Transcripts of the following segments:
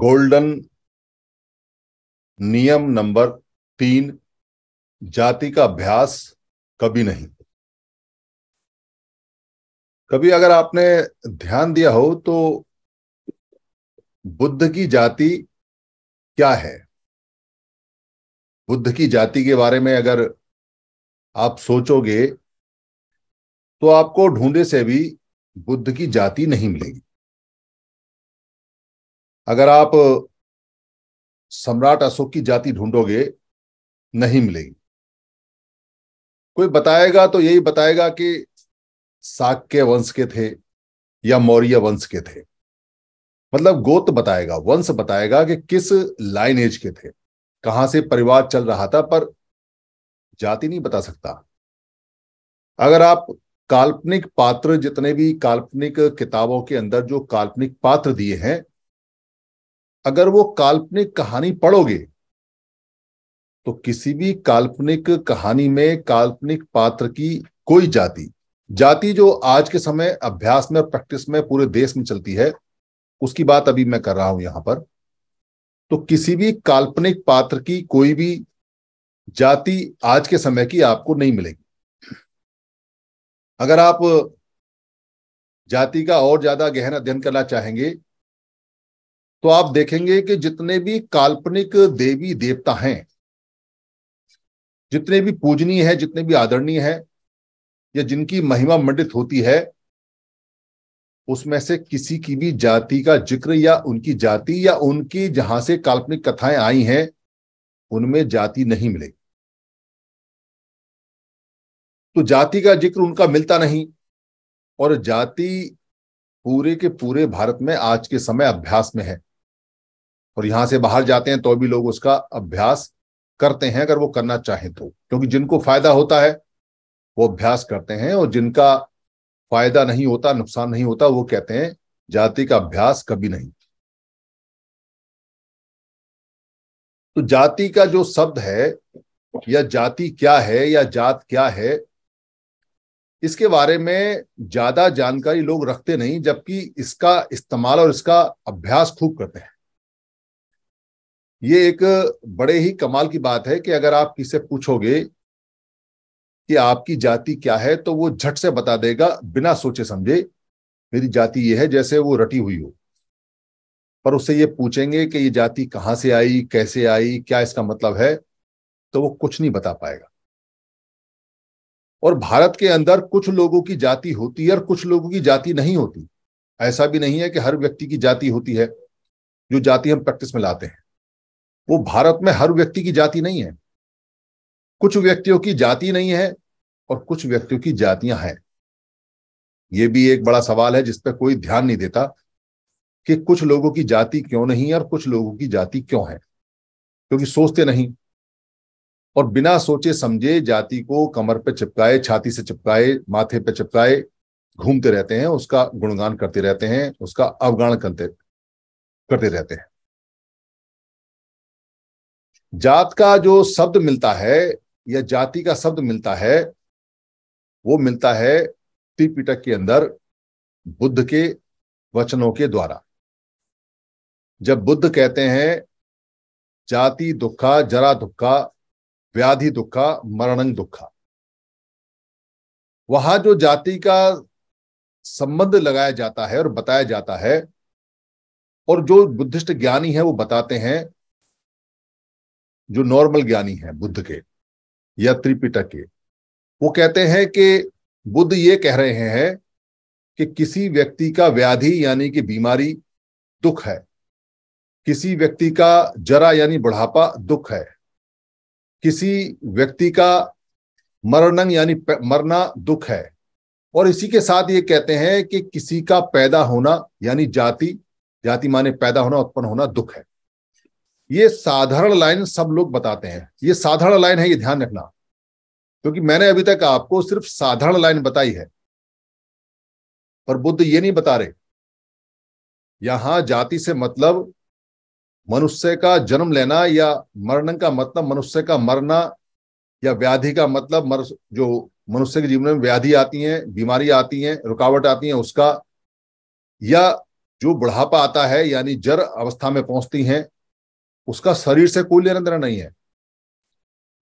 golden नियम number तीन जाति का अभ्यास कभी नहीं कभी अगर आपने ध्यान दिया हो तो बुद्ध की जाति क्या है बुद्ध की जाति के बारे में अगर आप सोचोगे तो आपको ढूंढे से भी बुद्ध की जाति नहीं मिलेगी अगर आप सम्राट अशोक की जाति ढूंढोगे नहीं मिलेगी कोई बताएगा तो यही बताएगा कि साक्य वंश के थे या मौर्य वंश के थे मतलब गोत बताएगा वंश बताएगा कि किस लाइन एज के थे कहां से परिवार चल रहा था पर जाति नहीं बता सकता अगर आप काल्पनिक पात्र जितने भी काल्पनिक किताबों के अंदर जो काल्पनिक पात्र दिए हैं अगर वो काल्पनिक कहानी पढ़ोगे तो किसी भी काल्पनिक कहानी में काल्पनिक पात्र की कोई जाति जाति जो आज के समय अभ्यास में प्रैक्टिस में पूरे देश में चलती है उसकी बात अभी मैं कर रहा हूं यहां पर तो किसी भी काल्पनिक पात्र की कोई भी जाति आज के समय की आपको नहीं मिलेगी अगर आप जाति का और ज्यादा गहन अध्ययन करना चाहेंगे तो आप देखेंगे कि जितने भी काल्पनिक देवी देवता हैं जितने भी पूजनीय है जितने भी आदरणीय है या जिनकी महिमा मंडित होती है उसमें से किसी की भी जाति का जिक्र या उनकी जाति या उनकी जहां से काल्पनिक कथाएं आई हैं उनमें जाति नहीं मिलेगी तो जाति का जिक्र उनका मिलता नहीं और जाति पूरे के पूरे भारत में आज के समय अभ्यास में है और यहां से बाहर जाते हैं तो भी लोग उसका अभ्यास करते हैं अगर वो करना चाहें तो क्योंकि जिनको फायदा होता है वो अभ्यास करते हैं और जिनका फायदा नहीं होता नुकसान नहीं होता वो कहते हैं जाति का अभ्यास कभी नहीं तो जाति का जो शब्द है या जाति क्या है या जात क्या है इसके बारे में ज्यादा जानकारी लोग रखते नहीं जबकि इसका इस्तेमाल और इसका अभ्यास खूब करते हैं ये एक बड़े ही कमाल की बात है कि अगर आप किसे पूछोगे कि आपकी जाति क्या है तो वो झट से बता देगा बिना सोचे समझे मेरी जाति ये है जैसे वो रटी हुई हो पर उससे ये पूछेंगे कि ये जाति कहाँ से आई कैसे आई क्या इसका मतलब है तो वो कुछ नहीं बता पाएगा और भारत के अंदर कुछ लोगों की जाति होती है और कुछ लोगों की जाति नहीं होती ऐसा भी नहीं है कि हर व्यक्ति की जाति होती है जो जाति हम प्रैक्टिस में लाते हैं वो भारत में हर व्यक्ति की जाति नहीं है कुछ व्यक्तियों की जाति नहीं है और कुछ व्यक्तियों की जातियां हैं यह भी एक बड़ा सवाल है जिसपे कोई ध्यान नहीं देता कि कुछ लोगों की जाति क्यों नहीं है और कुछ लोगों की जाति क्यों है क्योंकि सोचते नहीं और बिना सोचे समझे जाति को कमर पे चिपकाए छाती से चिपकाए माथे पे चिपकाए घूमते रहते हैं उसका गुणगान करते रहते हैं उसका अवगान करते करते रहते हैं जात का जो शब्द मिलता है या जाति का शब्द मिलता है वो मिलता है त्रिपिटक के अंदर बुद्ध के वचनों के द्वारा जब बुद्ध कहते हैं जाति दुखा जरा दुखा व्याधि दुखा मरणंग दुखा वहां जो जाति का संबंध लगाया जाता है और बताया जाता है और जो बुद्धिस्ट ज्ञानी है वो बताते हैं जो नॉर्मल ज्ञानी हैं बुद्ध के या त्रिपिटक के वो कहते हैं कि बुद्ध ये कह रहे हैं कि किसी व्यक्ति का व्याधि यानी कि बीमारी दुख है किसी व्यक्ति का जरा यानी बुढ़ापा दुख है किसी व्यक्ति का मरणन यानी मरना दुख है और इसी के साथ ये कहते हैं कि किसी का पैदा होना यानी जाति जाति माने पैदा होना उत्पन्न होना दुख है ये साधारण लाइन सब लोग बताते हैं ये साधारण लाइन है ये ध्यान रखना क्योंकि मैंने अभी तक आपको सिर्फ साधारण लाइन बताई है पर बुद्ध ये नहीं बता रहे यहां जाति से मतलब मनुष्य का जन्म लेना या मरण का मतलब मनुष्य का मरना या व्याधि का मतलब जो मनुष्य के जीवन में व्याधि आती है बीमारी आती है रुकावट आती है उसका या जो बुढ़ापा आता है यानी जर अवस्था में पहुंचती हैं उसका शरीर से कोई लेना देना नहीं है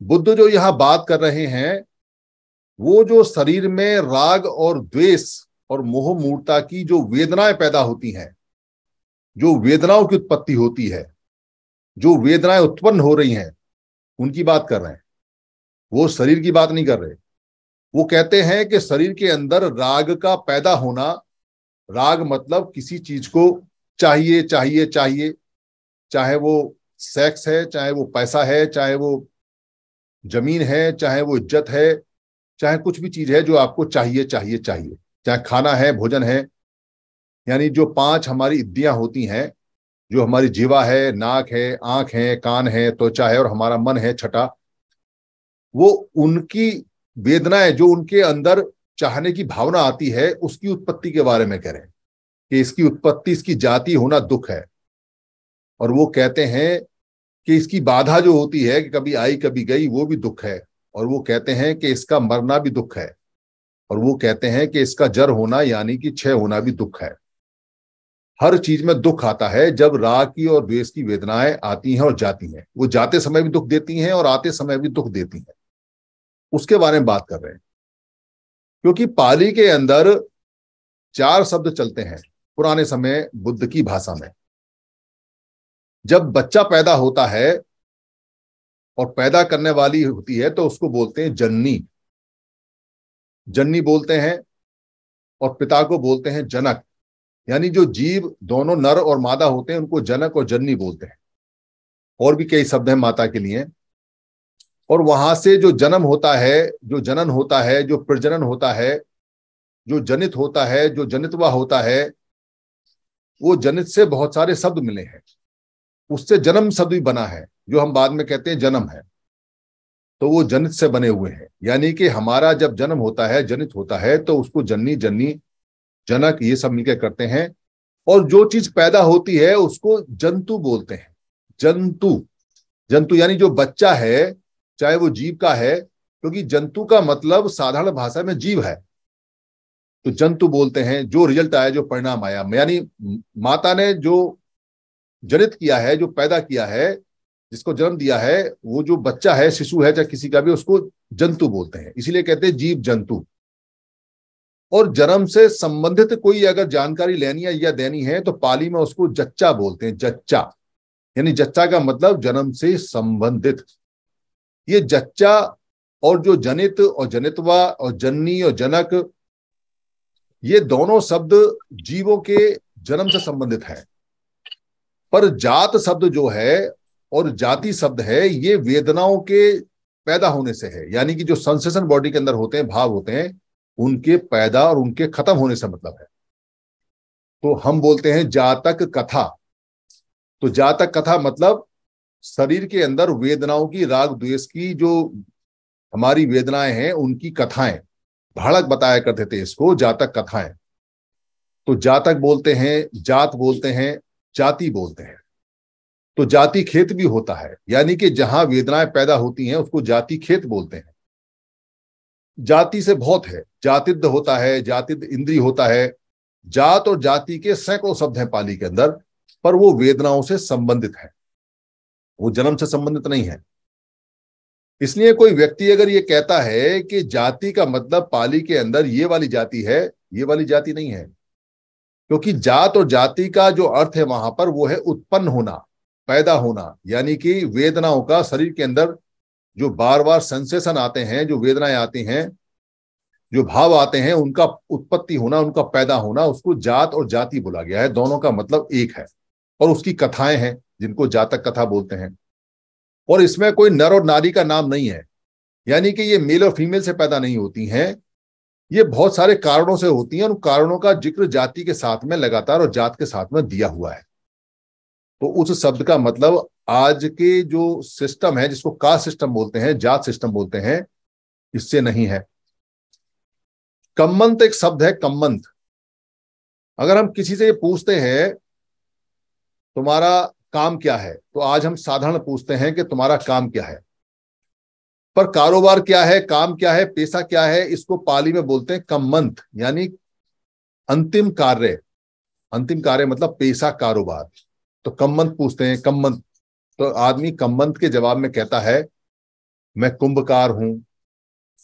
बुद्ध जो यहां बात कर रहे हैं वो जो शरीर में राग और द्वेष और मोह मूर्ता की जो वेदनाएं पैदा होती हैं जो वेदनाओं की उत्पत्ति होती है जो वेदनाएं उत्पन्न हो रही हैं उनकी बात कर रहे हैं वो शरीर की बात नहीं कर रहे वो कहते हैं कि शरीर के अंदर राग का पैदा होना राग मतलब किसी चीज को चाहिए चाहिए चाहिए चाहे वो सेक्स है चाहे वो पैसा है चाहे वो जमीन है चाहे वो इज्जत है चाहे कुछ भी चीज है जो आपको चाहिए चाहिए चाहिए चाहे खाना है भोजन है यानी जो पांच हमारी इद्दियां होती हैं जो हमारी जीवा है नाक है आंख है कान है त्वचा है और हमारा मन है छठा वो उनकी वेदनाएं जो उनके अंदर चाहने की भावना आती है उसकी उत्पत्ति के बारे में कह रहे हैं कि इसकी उत्पत्ति इसकी जाति होना दुख है और वो कहते हैं कि इसकी बाधा जो होती है कि कभी आई कभी गई वो भी दुख है और वो कहते हैं कि इसका मरना भी दुख है और वो कहते हैं कि इसका जर होना यानी कि क्षय होना भी दुख है हर चीज में दुख आता है जब राग की और द्वेष की वेदनाएं आती हैं और जाती हैं वो जाते समय भी दुख देती हैं और आते समय भी दुख देती हैं उसके बारे में बात कर रहे हैं क्योंकि पाली के अंदर चार शब्द चलते हैं पुराने समय बुद्ध की भाषा में जब बच्चा पैदा होता है और पैदा करने वाली होती है तो उसको बोलते हैं जननी जननी बोलते हैं और पिता को बोलते हैं जनक यानी जो जीव दोनों नर और मादा होते हैं उनको जनक और जननी बोलते हैं और भी कई शब्द हैं माता के लिए और वहां से जो जन्म होता है जो जनन होता है जो प्रजनन होता है जो जनित होता है जो जनितवा होता है वो जनित से बहुत सारे शब्द मिले हैं उससे जन्म शब्द भी बना है जो हम बाद में कहते हैं जन्म है तो वो जनित से बने हुए हैं यानी कि हमारा जब जन्म होता है जनित होता है तो उसको जननी जननी जनक ये सब मिलकर करते हैं और जो चीज पैदा होती है उसको जंतु बोलते हैं जंतु जंतु यानी जो बच्चा है चाहे वो जीव का है क्योंकि जंतु का मतलब साधारण भाषा में जीव है तो जंतु बोलते हैं जो रिजल्ट आया जो परिणाम आया यानी माता ने जो जनित किया है जो पैदा किया है जिसको जन्म दिया है वो जो बच्चा है शिशु है चाहे किसी का भी उसको जंतु बोलते हैं इसीलिए कहते हैं जीव जंतु और जन्म से संबंधित कोई अगर जानकारी लेनी है या देनी है तो पाली में उसको जच्चा बोलते हैं जच्चा यानी जच्चा का मतलब जन्म से संबंधित ये जच्चा और जो जनित और जनितवा और जननी और जनक ये दोनों शब्द जीवों के जन्म से संबंधित है पर जात शब्द जो है और जाति शब्द है ये वेदनाओं के पैदा होने से है यानी कि जो संसेशन बॉडी के अंदर होते हैं भाव होते हैं उनके पैदा और उनके खत्म होने से मतलब है तो हम बोलते हैं जातक कथा तो जातक कथा मतलब शरीर के अंदर वेदनाओं की राग द्वेष की जो हमारी वेदनाएं हैं उनकी कथाएं भड़क बताया करते थे इसको जातक कथाएं तो जातक बोलते हैं जात बोलते हैं जाति बोलते हैं तो जाति खेत भी होता है यानी कि जहां वेदनाएं पैदा होती हैं उसको जाति खेत बोलते हैं जाति से बहुत है जातिद होता है जातिद इंद्री होता है जात और जाति के सैकड़ों शब्द हैं पाली के अंदर पर वो वेदनाओं से संबंधित है वो जन्म से संबंधित नहीं है इसलिए कोई व्यक्ति अगर ये कहता है कि जाति का मतलब पाली के अंदर ये वाली जाति है ये वाली जाति नहीं है क्योंकि जात और जाति का जो अर्थ है वहां पर वो है उत्पन्न होना पैदा होना यानी कि वेदनाओं का शरीर के अंदर जो बार बार सेंसेशन आते हैं जो वेदनाएं आती हैं जो भाव आते हैं उनका उत्पत्ति होना उनका पैदा होना उसको जात और जाति बोला गया है दोनों का मतलब एक है और उसकी कथाएं हैं जिनको जातक कथा बोलते हैं और इसमें कोई नर और नारी का नाम नहीं है यानी कि ये मेल और फीमेल से पैदा नहीं होती हैं ये बहुत सारे कारणों से होती हैं और कारणों का जिक्र जाति के साथ में लगातार और जात के साथ में दिया हुआ है तो उस शब्द का मतलब आज के जो सिस्टम है जिसको कास्ट सिस्टम बोलते हैं जात सिस्टम बोलते हैं इससे नहीं है कम्बंत एक शब्द है कम्बंत अगर हम किसी से ये पूछते हैं तुम्हारा काम क्या है तो आज हम साधारण पूछते हैं कि तुम्हारा काम क्या है पर कारोबार क्या है काम क्या है पैसा क्या है इसको पाली में बोलते हैं मंथ यानी अंतिम कार्य अंतिम कार्य मतलब पैसा कारोबार तो कमंत पूछते हैं कम्मंत तो आदमी कमंत के जवाब में कहता है मैं कुंभकार हूं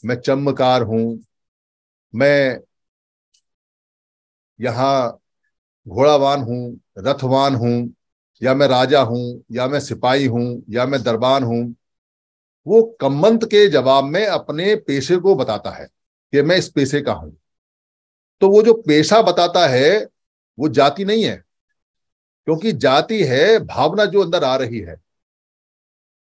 मैं चमकार हूं मैं यहां घोड़ावान हूं रथवान हूं या मैं राजा हूं या मैं सिपाही हूं या मैं दरबान हूं वो कमंत के जवाब में अपने पेशे को बताता है कि मैं इस पेशे का हूं तो वो जो पेशा बताता है वो जाति नहीं है क्योंकि जाति है भावना जो अंदर आ रही है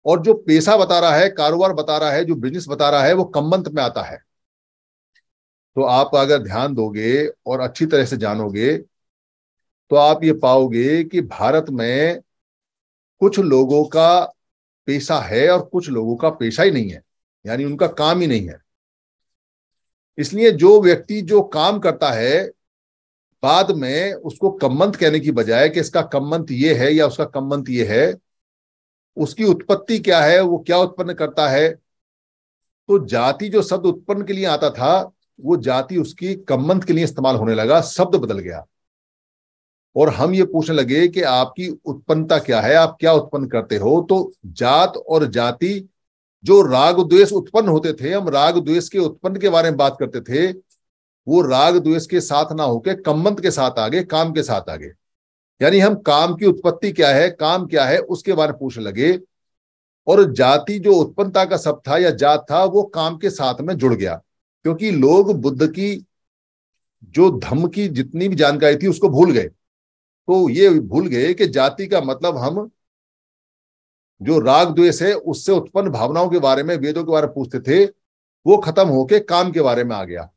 और जो पेशा बता रहा है कारोबार बता रहा है जो बिजनेस बता रहा है वो कम्बंत में आता है तो आप अगर ध्यान दोगे और अच्छी तरह से जानोगे तो आप ये पाओगे कि भारत में कुछ लोगों का पेशा है और कुछ लोगों का पेशा ही नहीं है यानी उनका काम ही नहीं है इसलिए जो व्यक्ति जो काम करता है बाद में उसको कमंत कहने की बजाय कि इसका कम्मंत ये है या उसका कम्मंत ये है उसकी उत्पत्ति क्या है वो क्या उत्पन्न करता है तो जाति जो शब्द उत्पन्न के लिए आता था वो जाति उसकी कमंत के लिए इस्तेमाल होने लगा शब्द बदल गया और हम ये पूछने लगे कि आपकी उत्पन्नता क्या है आप क्या उत्पन्न करते हो तो जात और जाति जो राग द्वेष उत्पन्न होते थे हम राग द्वेष के उत्पन्न के बारे में बात करते थे वो राग द्वेष के साथ ना होके कम्मंत के साथ आगे काम के साथ आगे यानी हम काम की उत्पत्ति क्या है काम क्या है उसके बारे में पूछने लगे और जाति जो उत्पन्नता का शब्द था या जात था वो काम के साथ में जुड़ गया क्योंकि लोग बुद्ध की जो धम्म की जितनी भी जानकारी थी उसको भूल गए तो ये भूल गए कि जाति का मतलब हम जो राग द्वेष है उससे उत्पन्न भावनाओं के बारे में वेदों के बारे में पूछते थे वो खत्म होके काम के बारे में आ गया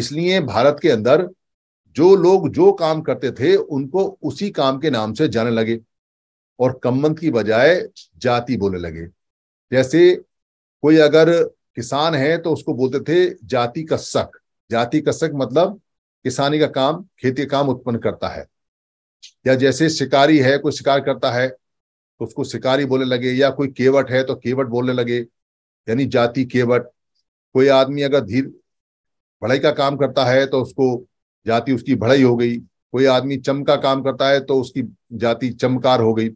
इसलिए भारत के अंदर जो लोग जो काम करते थे उनको उसी काम के नाम से जाने लगे और कम्बंत की बजाय जाति बोलने लगे जैसे कोई अगर किसान है तो उसको बोलते थे जाति कस्सक जाति कस्सक मतलब किसानी का काम खेती का काम उत्पन्न करता है या जैसे शिकारी है कोई शिकार करता है तो उसको शिकारी बोलने लगे या कोई केवट है तो केवट बोलने लगे यानी जाति केवट कोई आदमी अगर धीर भड़ाई का काम करता है तो उसको जाति उसकी भड़ाई हो गई कोई आदमी चम का काम करता है तो उसकी जाति चमकार हो गई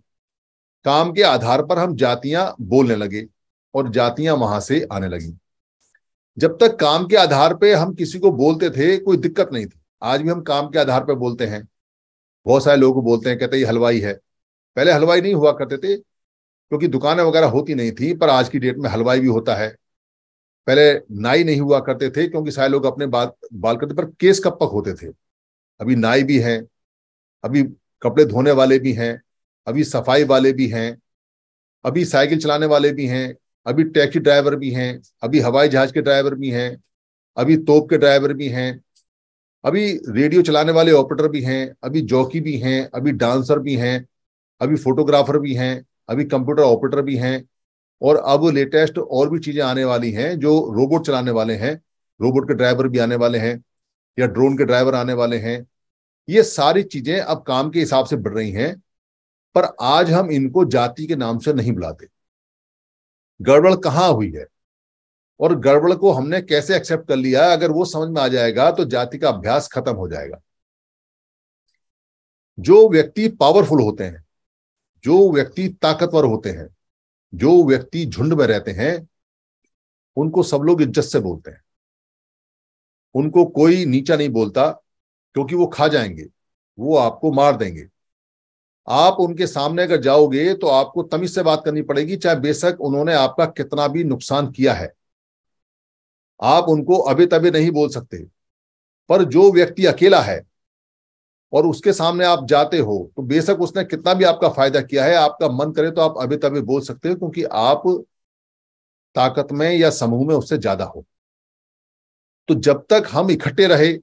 काम के आधार पर हम जातियां बोलने लगे और जातियां वहां से आने लगी जब तक काम के आधार पे हम किसी को बोलते थे कोई दिक्कत नहीं थी आज भी हम काम के आधार पे बोलते हैं बहुत सारे लोग बोलते हैं कहते हैं हलवाई है पहले हलवाई नहीं हुआ करते थे क्योंकि दुकानें वगैरह होती नहीं थी पर आज की डेट में हलवाई भी होता है पहले नाई नहीं हुआ करते थे क्योंकि सारे लोग अपने बाल बाल करते पर केस कपक होते थे अभी नाई भी हैं अभी कपड़े धोने वाले भी हैं अभी सफाई वाले भी हैं अभी साइकिल चलाने वाले भी हैं अभी टैक्सी ड्राइवर भी हैं अभी हवाई जहाज के ड्राइवर भी हैं अभी तोप के ड्राइवर भी हैं अभी रेडियो चलाने वाले ऑपरेटर भी हैं अभी जॉकी भी हैं अभी डांसर भी हैं अभी फोटोग्राफर भी हैं अभी कंप्यूटर ऑपरेटर भी हैं और अब लेटेस्ट और भी चीज़ें आने वाली हैं जो रोबोट चलाने वाले हैं रोबोट के ड्राइवर भी आने वाले हैं या ड्रोन के ड्राइवर आने वाले हैं ये सारी चीज़ें अब काम के हिसाब से बढ़ रही हैं पर आज हम इनको जाति के नाम से नहीं बुलाते गड़बड़ कहाँ हुई है और गड़बड़ को हमने कैसे एक्सेप्ट कर लिया अगर वो समझ में आ जाएगा तो जाति का अभ्यास खत्म हो जाएगा जो व्यक्ति पावरफुल होते हैं जो व्यक्ति ताकतवर होते हैं जो व्यक्ति झुंड में रहते हैं उनको सब लोग इज्जत से बोलते हैं उनको कोई नीचा नहीं बोलता क्योंकि वो खा जाएंगे वो आपको मार देंगे आप उनके सामने अगर जाओगे तो आपको तमीज से बात करनी पड़ेगी चाहे बेशक उन्होंने आपका कितना भी नुकसान किया है आप उनको अभी तभी नहीं बोल सकते पर जो व्यक्ति अकेला है और उसके सामने आप जाते हो तो बेशक उसने कितना भी आपका फायदा किया है आपका मन करे तो आप अभी तभी बोल सकते हो क्योंकि आप ताकत में या समूह में उससे ज्यादा हो तो जब तक हम इकट्ठे रहे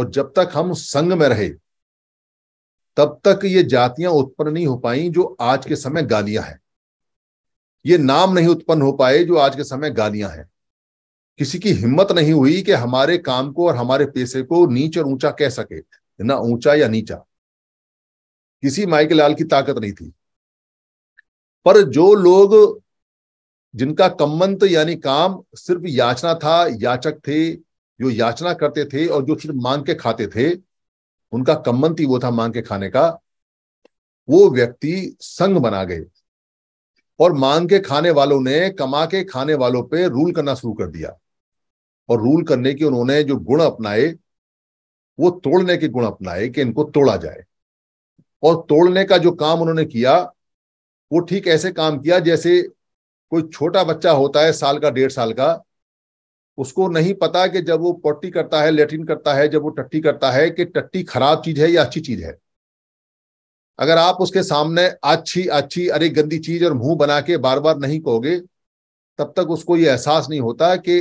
और जब तक हम संग में रहे तब तक ये जातियां उत्पन्न नहीं हो पाई जो आज के समय गालियां हैं ये नाम नहीं उत्पन्न हो पाए जो आज के समय गालियां हैं किसी की हिम्मत नहीं हुई कि हमारे काम को और हमारे पैसे को नीच और ऊंचा कह सके ना ऊंचा या नीचा किसी माई के लाल की ताकत नहीं थी पर जो लोग जिनका कमंत यानी काम सिर्फ याचना था याचक थे जो याचना करते थे और जो सिर्फ मांग के खाते थे उनका कमंत ही वो था मांग के खाने का वो व्यक्ति संग बना गए और मांग के खाने वालों ने कमा के खाने वालों पे रूल करना शुरू कर दिया और रूल करने के उन्होंने जो गुण अपनाए वो तोड़ने के गुण अपनाए कि इनको तोड़ा जाए और तोड़ने का जो काम उन्होंने किया वो ठीक ऐसे काम किया जैसे कोई छोटा बच्चा होता है साल का डेढ़ साल का उसको नहीं पता कि जब वो पट्टी करता है लेटिन करता है जब वो टट्टी करता है कि टट्टी खराब चीज है या अच्छी चीज है अगर आप उसके सामने अच्छी अच्छी अरे गंदी चीज और मुंह बना के बार बार नहीं कहोगे तब तक उसको ये एहसास नहीं होता कि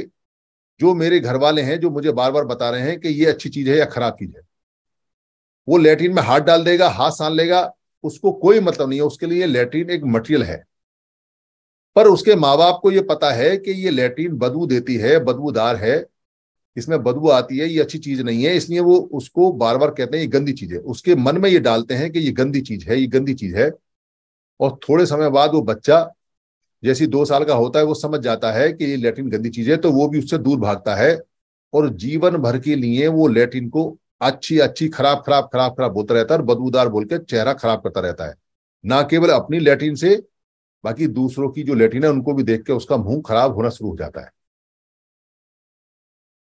जो मेरे घर वाले हैं जो मुझे बार बार बता रहे हैं कि ये अच्छी चीज है या खराब चीज है वो लेटरिन में हाथ डाल देगा हाथ सान लेगा उसको कोई मतलब नहीं है उसके लिए लेटरिन एक मटेरियल है पर उसके माँ बाप को ये पता है कि ये लेटरिन बदबू देती है बदबूदार है इसमें बदबू आती है ये अच्छी चीज नहीं है इसलिए वो उसको बार बार कहते हैं ये गंदी चीज है उसके मन में ये डालते हैं कि ये गंदी चीज है ये गंदी चीज है और थोड़े समय बाद वो बच्चा जैसे दो साल का होता है वो समझ जाता है कि ये लेटिन गंदी चीज है तो वो भी उससे दूर भागता है और जीवन भर के लिए वो लेटिन को अच्छी अच्छी खराब खराब खराब खराब बोलता रहता है और बदबूदार बोल के चेहरा खराब करता रहता है ना केवल अपनी लेटिन से बाकी दूसरों की जो लेटिन है उनको भी देख के उसका मुंह खराब होना शुरू हो जाता है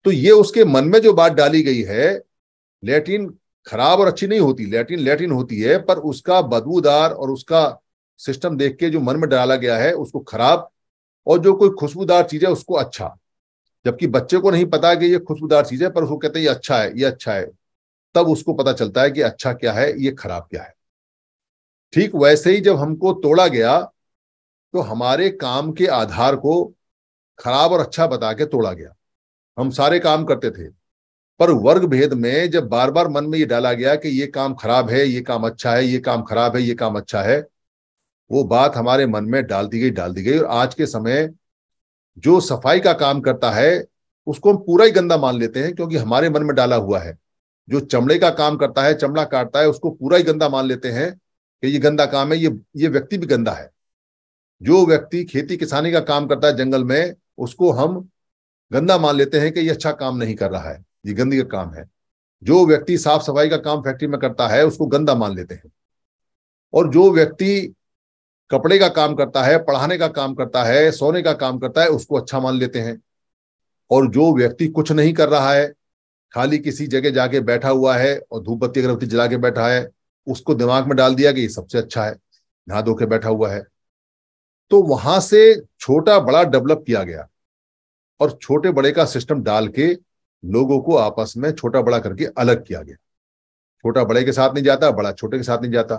तो ये उसके मन में जो बात डाली गई है लैटिन खराब और अच्छी नहीं होती लैटिन लैटिन होती है पर उसका बदबूदार और उसका सिस्टम देख के जो मन में डाला गया है उसको खराब और जो कोई खुशबूदार चीज है उसको अच्छा जबकि बच्चे को नहीं पता कि ये खुशबूदार चीज है पर उसको कहते हैं ये अच्छा है ये अच्छा है तब उसको पता चलता है कि अच्छा क्या है ये खराब क्या है ठीक वैसे ही जब हमको तोड़ा गया तो हमारे काम के आधार को खराब और अच्छा बता के तोड़ा गया हम सारे काम करते थे पर वर्ग भेद में जब बार बार मन में ये डाला गया कि ये काम खराब है ये काम अच्छा है ये काम खराब है ये काम अच्छा है वो बात हमारे मन में डाल दी गई डाल दी गई और आज के समय जो सफाई का काम करता है उसको हम पूरा ही गंदा मान लेते हैं क्योंकि हमारे मन में डाला हुआ है जो चमड़े का काम करता है चमड़ा काटता है उसको पूरा ही गंदा मान लेते हैं कि ये गंदा काम है ये ये व्यक्ति भी गंदा है जो व्यक्ति खेती किसानी का काम करता है जंगल में उसको हम गंदा मान लेते हैं कि ये अच्छा काम नहीं कर रहा है ये गंदी का काम है जो व्यक्ति साफ सफाई का काम फैक्ट्री में करता है उसको गंदा मान लेते हैं और जो व्यक्ति कपड़े का काम करता है पढ़ाने का काम करता है सोने का काम करता है उसको अच्छा मान लेते हैं और जो व्यक्ति कुछ नहीं कर रहा है खाली किसी जगह जाके बैठा हुआ है और धूप बत्ती अगरबत्ती जला के बैठा है उसको दिमाग में डाल दिया कि ये सबसे अच्छा है नहा धो के बैठा हुआ है तो वहां से छोटा बड़ा डेवलप किया गया और छोटे बड़े का सिस्टम डाल के लोगों को आपस में छोटा बड़ा करके अलग किया गया छोटा बड़े के साथ नहीं जाता बड़ा छोटे के साथ नहीं जाता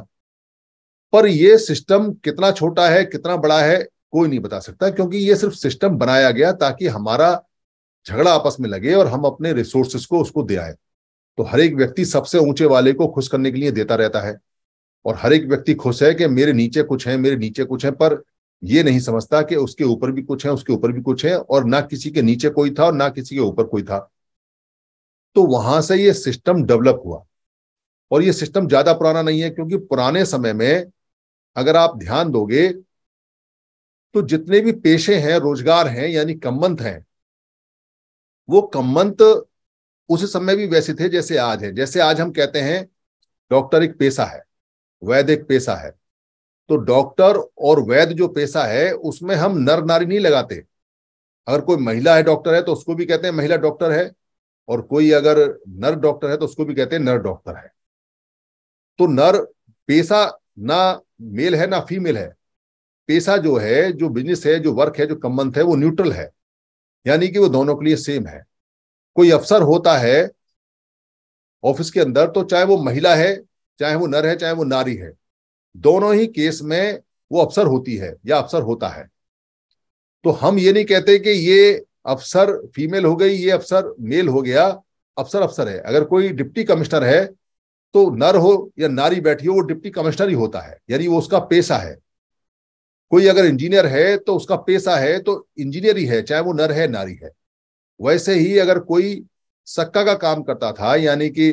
पर यह सिस्टम कितना छोटा है कितना बड़ा है कोई नहीं बता सकता क्योंकि यह सिर्फ सिस्टम बनाया गया ताकि हमारा झगड़ा आपस में लगे और हम अपने रिसोर्सेस को उसको दे आए तो हर एक व्यक्ति सबसे ऊंचे वाले को खुश करने के लिए देता रहता है और हर एक व्यक्ति खुश है कि मेरे नीचे कुछ है मेरे नीचे कुछ है पर ये नहीं समझता कि उसके ऊपर भी कुछ है उसके ऊपर भी कुछ है और ना किसी के नीचे कोई था और ना किसी के ऊपर कोई था तो वहां से ये सिस्टम डेवलप हुआ और ये सिस्टम ज्यादा पुराना नहीं है क्योंकि पुराने समय में अगर आप ध्यान दोगे तो जितने भी पेशे हैं रोजगार हैं यानी कम्बंत हैं वो कम्बंत उस समय भी वैसे थे जैसे आज है जैसे आज हम कहते हैं डॉक्टर एक पेशा है वैद्य एक पेशा है तो डॉक्टर और वैद्य जो पेशा है उसमें हम नर नारी नहीं लगाते अगर कोई महिला है डॉक्टर है तो उसको भी कहते हैं महिला डॉक्टर है और कोई अगर नर डॉक्टर है तो उसको भी कहते हैं नर डॉक्टर है तो नर पेशा ना मेल है ना फीमेल है पेशा जो है जो बिजनेस है जो वर्क है जो कमंथ है वो न्यूट्रल है यानी कि वो दोनों के लिए सेम है कोई अफसर होता है ऑफिस के अंदर तो चाहे वो महिला है चाहे वो नर है चाहे वो नारी है दोनों ही केस में वो अफसर होती है या अफसर होता है तो हम ये नहीं कहते कि ये अफसर फीमेल हो गई ये अफसर मेल हो गया अफसर अफसर है अगर कोई डिप्टी कमिश्नर है तो नर हो या नारी बैठी हो वो डिप्टी कमिश्नर ही होता है यानी वो उसका पेशा है कोई अगर इंजीनियर है तो उसका पेशा है तो इंजीनियर ही है चाहे वो नर है नारी है वैसे ही अगर कोई सक्का का काम करता था यानी कि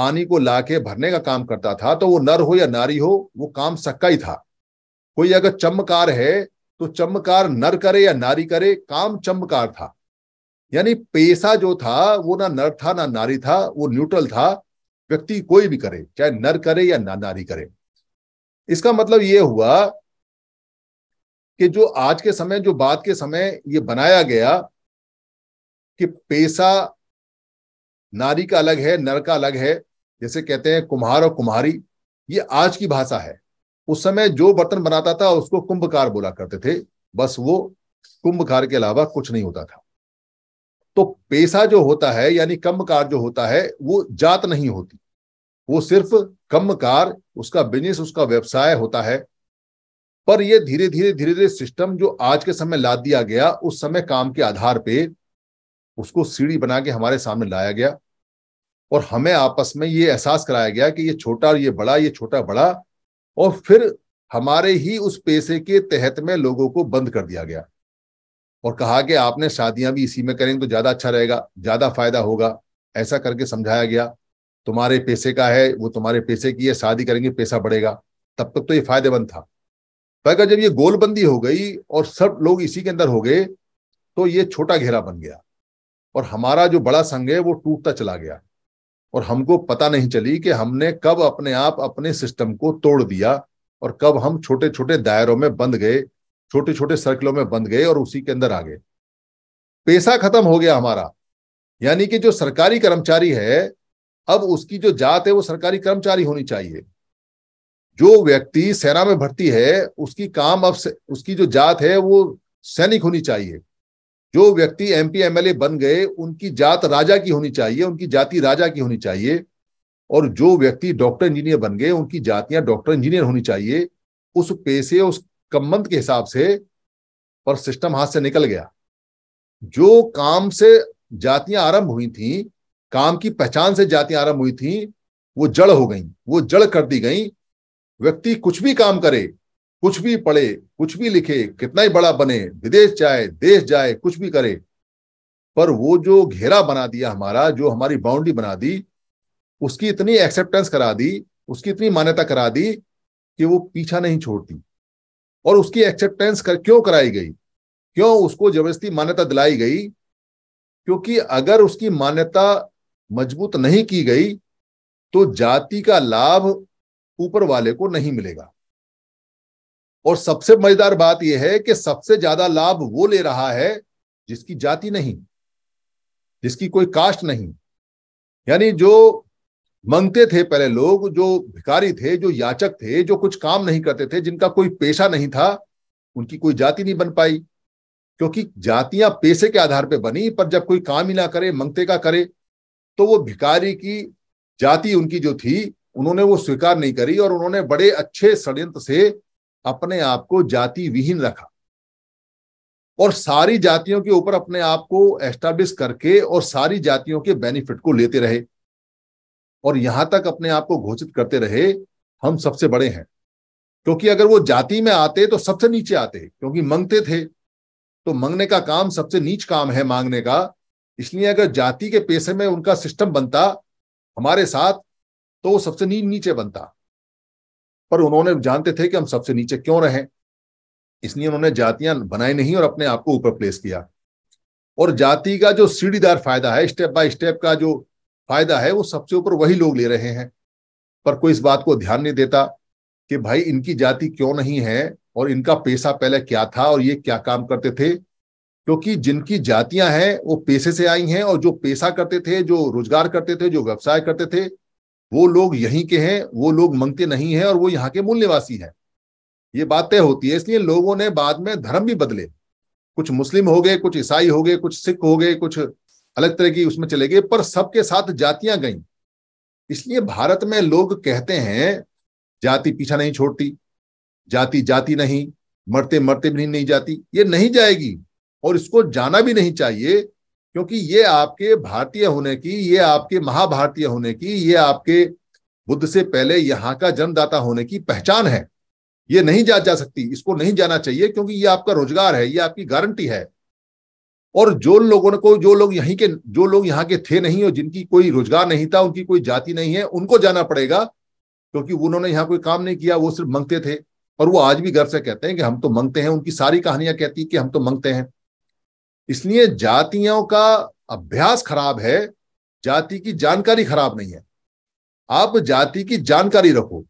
पानी को लाके भरने का काम करता था तो वो नर हो या नारी हो वो काम सक्का ही था कोई अगर चमकार है तो चमकार नर करे या नारी करे काम चमकार था यानी पेशा जो था वो ना नर था ना नारी था वो न्यूट्रल था व्यक्ति कोई भी करे चाहे नर करे या ना नारी करे इसका मतलब ये हुआ कि जो आज के समय जो बाद के समय ये बनाया गया कि पेशा नारी का अलग है नर का अलग है जैसे कहते हैं कुम्हार और कुम्हारी ये आज की भाषा है उस समय जो बर्तन बनाता था उसको कुंभकार बोला करते थे बस वो कुंभकार के अलावा कुछ नहीं होता था तो पेशा जो होता है यानी कम्भकार जो होता है वो जात नहीं होती वो सिर्फ कम्भकार उसका बिजनेस उसका व्यवसाय होता है पर ये धीरे धीरे धीरे धीरे सिस्टम जो आज के समय ला दिया गया उस समय काम के आधार पे उसको सीढ़ी बना के हमारे सामने लाया गया और हमें आपस में ये एहसास कराया गया कि ये छोटा और ये बड़ा ये छोटा बड़ा और फिर हमारे ही उस पैसे के तहत में लोगों को बंद कर दिया गया और कहा कि आपने शादियां भी इसी में करेंगे तो ज्यादा अच्छा रहेगा ज्यादा फायदा होगा ऐसा करके समझाया गया तुम्हारे पैसे का है वो तुम्हारे पैसे की है शादी करेंगे पैसा बढ़ेगा तब तक तो ये फायदेमंद था पर तो जब ये गोलबंदी हो गई और सब लोग इसी के अंदर हो गए तो ये छोटा घेरा बन गया और हमारा जो बड़ा संघ है वो टूटता चला गया और हमको पता नहीं चली कि हमने कब अपने आप अपने सिस्टम को तोड़ दिया और कब हम छोटे छोटे दायरों में बंद गए छोटे छोटे सर्कलों में बंद गए और उसी के अंदर आ गए पैसा खत्म हो गया हमारा यानी कि जो सरकारी कर्मचारी है अब उसकी जो जात है वो सरकारी कर्मचारी होनी चाहिए जो व्यक्ति सेना में भर्ती है उसकी काम अब उसकी जो जात है वो सैनिक होनी चाहिए जो व्यक्ति एमपी एमएलए बन गए उनकी जात राजा की होनी चाहिए उनकी जाति राजा की होनी चाहिए और जो व्यक्ति डॉक्टर इंजीनियर बन गए उनकी जातियां डॉक्टर इंजीनियर होनी चाहिए उस पैसे उस कम्बंद के हिसाब से पर सिस्टम हाथ से निकल गया जो काम से जातियां आरंभ हुई थी काम की पहचान से जातियां आरंभ हुई थी वो जड़ हो गई वो जड़ कर दी गई व्यक्ति कुछ भी काम करे कुछ भी पढ़े कुछ भी लिखे कितना ही बड़ा बने विदेश जाए देश जाए कुछ भी करे पर वो जो घेरा बना दिया हमारा जो हमारी बाउंड्री बना दी उसकी इतनी एक्सेप्टेंस करा दी उसकी इतनी मान्यता करा दी कि वो पीछा नहीं छोड़ती और उसकी एक्सेप्टेंस कर क्यों कराई गई क्यों उसको जबरदस्ती मान्यता दिलाई गई क्योंकि अगर उसकी मान्यता मजबूत नहीं की गई तो जाति का लाभ ऊपर वाले को नहीं मिलेगा और सबसे मजेदार बात यह है कि सबसे ज्यादा लाभ वो ले रहा है जिसकी जाति नहीं जिसकी कोई कास्ट नहीं यानी जो मंगते थे पहले लोग जो भिकारी थे जो याचक थे जो कुछ काम नहीं करते थे जिनका कोई पेशा नहीं था उनकी कोई जाति नहीं बन पाई क्योंकि जातियां पेशे के आधार पर बनी पर जब कोई काम ही ना करे मंगते का करे तो वो भिकारी की जाति उनकी जो थी उन्होंने वो स्वीकार नहीं करी और उन्होंने बड़े अच्छे षड्यंत्र से अपने आप को जाति विहीन रखा और सारी जातियों के ऊपर अपने आप को एस्टाब्लिश करके और सारी जातियों के बेनिफिट को लेते रहे और यहां तक अपने आप को घोषित करते रहे हम सबसे बड़े हैं क्योंकि अगर वो जाति में आते तो सबसे नीचे आते क्योंकि मंगते थे तो मंगने का काम सबसे नीच काम है मांगने का इसलिए अगर जाति के पेशे में उनका सिस्टम बनता हमारे साथ तो वो सबसे नीचे बनता पर उन्होंने जानते थे कि हम सबसे नीचे क्यों रहें इसलिए उन्होंने जातियां बनाई नहीं और अपने आप को ऊपर प्लेस किया और जाति का जो सीढ़ीदार फायदा है स्टेप बाय स्टेप का जो फायदा है वो सबसे ऊपर वही लोग ले रहे हैं पर कोई इस बात को ध्यान नहीं देता कि भाई इनकी जाति क्यों नहीं है और इनका पेशा पहले क्या था और ये क्या काम करते थे क्योंकि जिनकी जातियां हैं वो पेशे से आई हैं और जो पेशा करते थे जो रोजगार करते थे जो व्यवसाय करते थे वो लोग यहीं के हैं वो लोग मंगते नहीं हैं और वो यहाँ के मूल निवासी हैं ये बात तय होती है इसलिए लोगों ने बाद में धर्म भी बदले कुछ मुस्लिम हो गए कुछ ईसाई हो गए कुछ सिख हो गए कुछ अलग तरह की उसमें चले गए पर सबके साथ जातियां गईं इसलिए भारत में लोग कहते हैं जाति पीछा नहीं छोड़ती जाति जाति नहीं मरते मरते भी नहीं जाती ये नहीं जाएगी और इसको जाना भी नहीं चाहिए क्योंकि ये आपके भारतीय होने की ये आपके महाभारतीय होने की ये आपके बुद्ध से पहले यहाँ का जन्मदाता होने की पहचान है ये नहीं जा जा सकती इसको नहीं जाना चाहिए क्योंकि ये आपका रोजगार है ये आपकी गारंटी है और जो लोगों को जो लोग यहीं के जो लोग यहाँ के थे नहीं और जिनकी कोई रोजगार नहीं था उनकी कोई जाति नहीं है उनको जाना पड़ेगा क्योंकि उन्होंने यहाँ कोई काम नहीं किया वो सिर्फ मंगते थे और वो आज भी गर्व से कहते हैं कि हम तो मंगते हैं उनकी सारी कहानियां कहती कि हम तो मंगते हैं इसलिए जातियों का अभ्यास खराब है जाति की जानकारी खराब नहीं है आप जाति की जानकारी रखो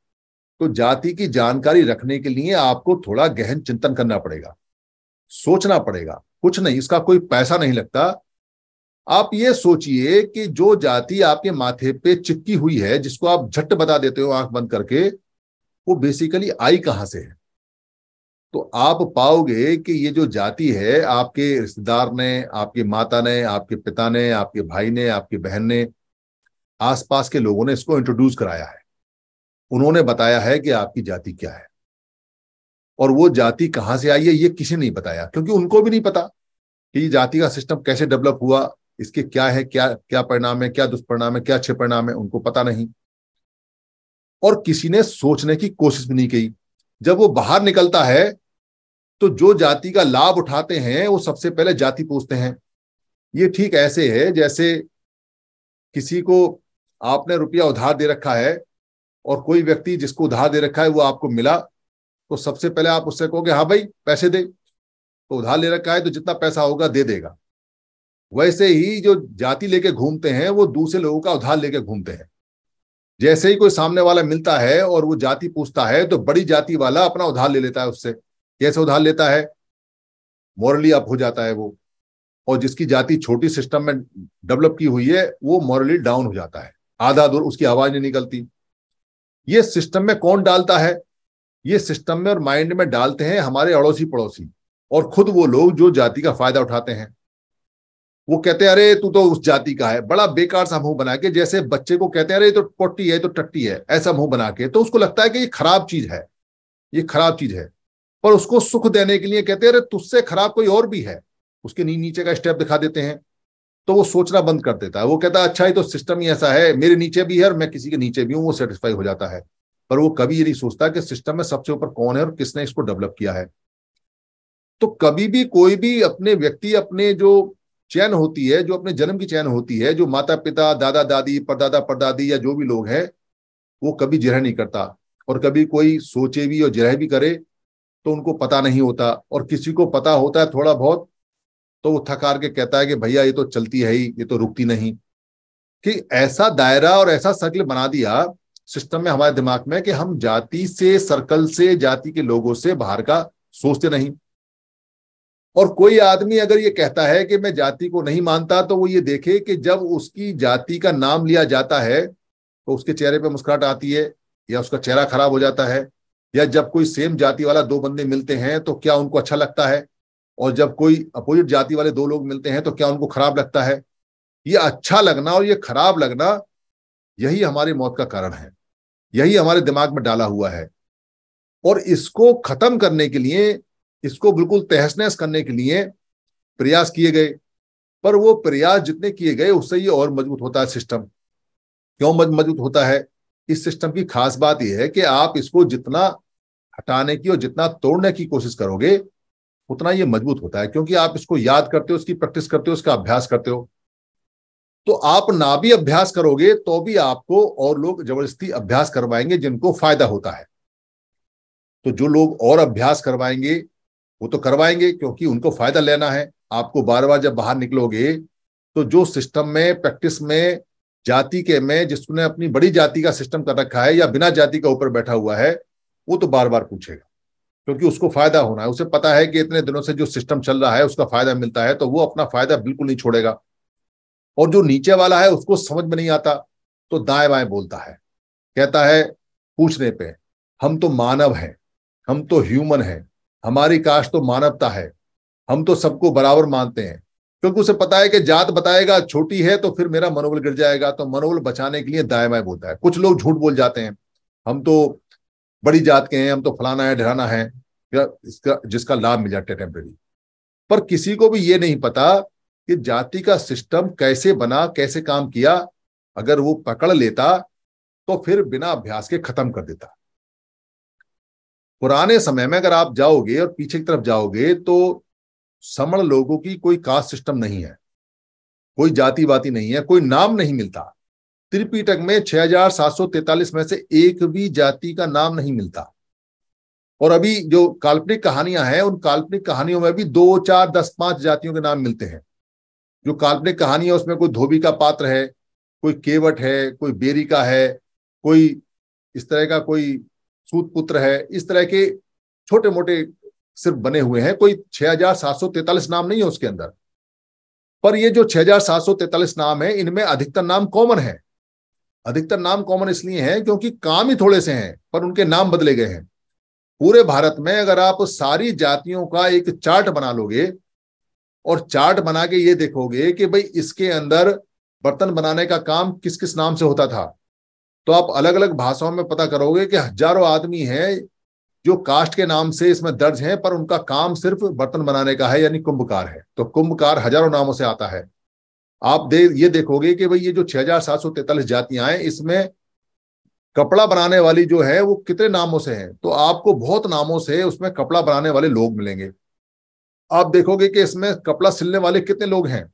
तो जाति की जानकारी रखने के लिए आपको थोड़ा गहन चिंतन करना पड़ेगा सोचना पड़ेगा कुछ नहीं इसका कोई पैसा नहीं लगता आप ये सोचिए कि जो जाति आपके माथे पे चिपकी हुई है जिसको आप झट बता देते हो आंख बंद करके वो बेसिकली आई कहां से है तो आप पाओगे कि ये जो जाति है आपके रिश्तेदार ने आपकी माता ने आपके पिता ने आपके भाई ने आपकी बहन ने आसपास के लोगों ने इसको इंट्रोड्यूस कराया है उन्होंने बताया है कि आपकी जाति क्या है और वो जाति कहां से आई है ये किसी ने नहीं बताया क्योंकि उनको भी नहीं पता कि जाति का सिस्टम कैसे डेवलप हुआ इसके क्या है क्या क्या परिणाम है क्या दुष्परिणाम है क्या अच्छे परिणाम है उनको पता नहीं और किसी ने सोचने की कोशिश भी नहीं की जब वो बाहर निकलता है तो जो जाति का लाभ उठाते हैं वो सबसे पहले जाति पूछते हैं ये ठीक ऐसे है जैसे किसी को आपने रुपया उधार दे रखा है और कोई व्यक्ति जिसको उधार दे रखा है वो आपको मिला तो सबसे पहले आप उससे कहोगे हाँ भाई पैसे दे तो उधार ले रखा है तो जितना पैसा होगा दे देगा वैसे ही जो जाति लेके घूमते हैं वो दूसरे लोगों का उधार लेके घूमते हैं जैसे ही कोई सामने वाला मिलता है और वो जाति पूछता है तो बड़ी जाति वाला अपना उधार ले लेता है उससे कैसे उधार लेता है मॉरली अप हो जाता है वो और जिसकी जाति छोटी सिस्टम में डेवलप की हुई है वो मॉरली डाउन हो जाता है आधा दूर उसकी आवाज नहीं निकलती ये सिस्टम में कौन डालता है ये सिस्टम में और माइंड में डालते हैं हमारे अड़ोसी पड़ोसी और खुद वो लोग जो जाति का फायदा उठाते हैं वो कहते हैं अरे तू तो उस जाति का है बड़ा बेकार सा मुंह बना के जैसे बच्चे को कहते हैं अरे तो पोटी है तो टट्टी है ऐसा मुंह बना के तो उसको लगता है कि ये खराब चीज है ये खराब चीज है पर उसको सुख देने के लिए कहते हैं अरे तुझसे खराब कोई और भी है उसके नीचे का स्टेप दिखा देते हैं तो वो सोचना बंद कर देता है वो कहता है अच्छा ही तो सिस्टम ही ऐसा है मेरे नीचे भी है और मैं किसी के नीचे भी हूँ वो सेटिस्फाई हो जाता है पर वो कभी ये नहीं सोचता कि सिस्टम में सबसे ऊपर कौन है और किसने इसको डेवलप किया है तो कभी भी कोई भी अपने व्यक्ति अपने जो चैन होती है जो अपने जन्म की चैन होती है जो माता पिता दादा दादी परदादा परदादी या जो भी लोग हैं वो कभी जिरह नहीं करता और कभी कोई सोचे भी और जिरह भी करे तो उनको पता नहीं होता और किसी को पता होता है थोड़ा बहुत तो वो थकार के कहता है कि भैया ये तो चलती है ही ये तो रुकती नहीं कि ऐसा दायरा और ऐसा सर्कल बना दिया सिस्टम में हमारे दिमाग में कि हम जाति से सर्कल से जाति के लोगों से बाहर का सोचते नहीं और कोई आदमी अगर ये कहता है कि मैं जाति को नहीं मानता तो वो ये देखे कि जब उसकी जाति का नाम लिया जाता है तो उसके चेहरे पे मुस्कुराहट आती है या उसका चेहरा खराब हो जाता है या जब कोई सेम जाति वाला दो बंदे मिलते हैं तो क्या उनको अच्छा लगता है और जब कोई अपोजिट जाति वाले दो लोग मिलते हैं तो क्या उनको खराब लगता है ये अच्छा लगना और ये खराब लगना यही हमारे मौत का कारण है यही हमारे दिमाग में डाला हुआ है और इसको खत्म करने के लिए इसको बिल्कुल तहस नहस करने के लिए प्रयास किए गए पर वो प्रयास जितने किए गए उससे ये और मजबूत होता है सिस्टम क्यों मजबूत होता है इस सिस्टम की खास बात यह है कि आप इसको जितना हटाने की और जितना तोड़ने की कोशिश करोगे उतना ये मजबूत होता है क्योंकि आप इसको याद करते हो उसकी प्रैक्टिस करते हो उसका अभ्यास करते हो तो आप ना भी अभ्यास करोगे तो भी आपको और लोग जबरदस्ती अभ्यास करवाएंगे जिनको फायदा होता है तो जो लोग और अभ्यास करवाएंगे वो तो करवाएंगे क्योंकि उनको फायदा लेना है आपको बार बार जब बाहर निकलोगे तो जो सिस्टम में प्रैक्टिस में जाति के में जिसने अपनी बड़ी जाति का सिस्टम कर रखा है या बिना जाति का ऊपर बैठा हुआ है वो तो बार बार पूछेगा क्योंकि उसको फायदा होना है उसे पता है कि इतने दिनों से जो सिस्टम चल रहा है उसका फायदा मिलता है तो वो अपना फायदा बिल्कुल नहीं छोड़ेगा और जो नीचे वाला है उसको समझ में नहीं आता तो दाएं बाएं बोलता है कहता है पूछने पे हम तो मानव हैं हम तो ह्यूमन हैं हमारी कास्ट तो मानवता है हम तो सबको बराबर मानते हैं क्योंकि उसे पता है कि जात बताएगा छोटी है तो फिर मेरा मनोबल गिर जाएगा तो मनोबल बचाने के लिए दाए बाएं बोलता है कुछ लोग झूठ बोल जाते हैं हम तो बड़ी जात के हैं हम तो फलाना है ढराना है या इसका जिसका लाभ मिल जाता है टेम्प्रेरी पर किसी को भी ये नहीं पता कि जाति का सिस्टम कैसे बना कैसे काम किया अगर वो पकड़ लेता तो फिर बिना अभ्यास के खत्म कर देता पुराने समय में अगर आप जाओगे और पीछे की तरफ जाओगे तो समण लोगों की कोई कास्ट सिस्टम नहीं है कोई जाति वाति नहीं है कोई नाम नहीं मिलता त्रिपीटक में 6743 में से एक भी जाति का नाम नहीं मिलता और अभी जो काल्पनिक कहानियां हैं उन काल्पनिक कहानियों में भी दो चार दस पांच जातियों के नाम मिलते हैं जो काल्पनिक कहानी है उसमें कोई धोबी का पात्र है कोई केवट है कोई बेरी का है कोई इस तरह का कोई सूत पुत्र है इस तरह के छोटे मोटे सिर्फ बने हुए हैं कोई छह हजार सात सौ तैतालीस नाम नहीं है उसके अंदर पर ये जो छह हजार सात सौ तैतालीस नाम है इनमें अधिकतर नाम कॉमन है अधिकतर नाम कॉमन इसलिए हैं क्योंकि काम ही थोड़े से हैं पर उनके नाम बदले गए हैं पूरे भारत में अगर आप सारी जातियों का एक चार्ट बना लोगे और चार्ट बना के ये देखोगे कि भाई इसके अंदर बर्तन बनाने का काम किस किस नाम से होता था तो आप अलग अलग भाषाओं में पता करोगे कि हजारों आदमी हैं जो कास्ट के नाम से इसमें दर्ज हैं पर उनका काम सिर्फ बर्तन बनाने का है यानी कुंभकार है तो कुंभकार हजारों नामों से आता है आप दे ये देखोगे कि भाई ये जो छह हजार सात सौ तैतालीस जातियां हैं इसमें कपड़ा बनाने वाली जो है वो कितने नामों से है तो आपको बहुत नामों से उसमें कपड़ा बनाने वाले लोग मिलेंगे आप देखोगे कि इसमें कपड़ा सिलने वाले कितने लोग हैं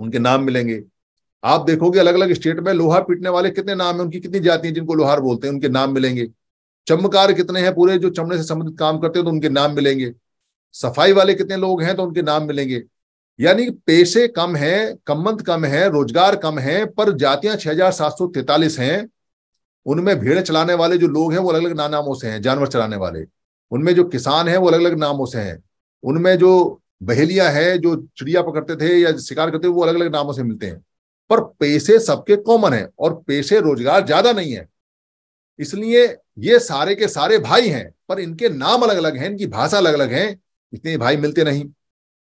उनके नाम मिलेंगे आप देखोगे अलग अलग स्टेट में लोहा पीटने वाले कितने नाम है उनकी कितनी जाति है जिनको लोहार बोलते हैं उनके नाम मिलेंगे चमकार कितने हैं पूरे जो चमड़े से संबंधित काम करते हैं तो उनके नाम मिलेंगे सफाई वाले कितने लोग हैं तो उनके नाम मिलेंगे यानी पैसे कम हैं कमंत कम है रोजगार कम है पर जातियां छह हजार सात सौ तैतालीस हैं उनमें भेड़ चलाने वाले जो लोग हैं वो अलग अलग नामों से हैं जानवर चलाने वाले उनमें जो किसान हैं वो अलग अलग नामों से हैं उनमें जो बहेलियां हैं जो चिड़िया पकड़ते थे या शिकार करते थे वो अलग अलग नामों से मिलते हैं पर पैसे सबके कॉमन है और पैसे रोजगार ज्यादा नहीं है इसलिए ये सारे के सारे भाई हैं पर इनके नाम अलग अलग हैं इनकी भाषा अलग अलग है इतने भाई मिलते नहीं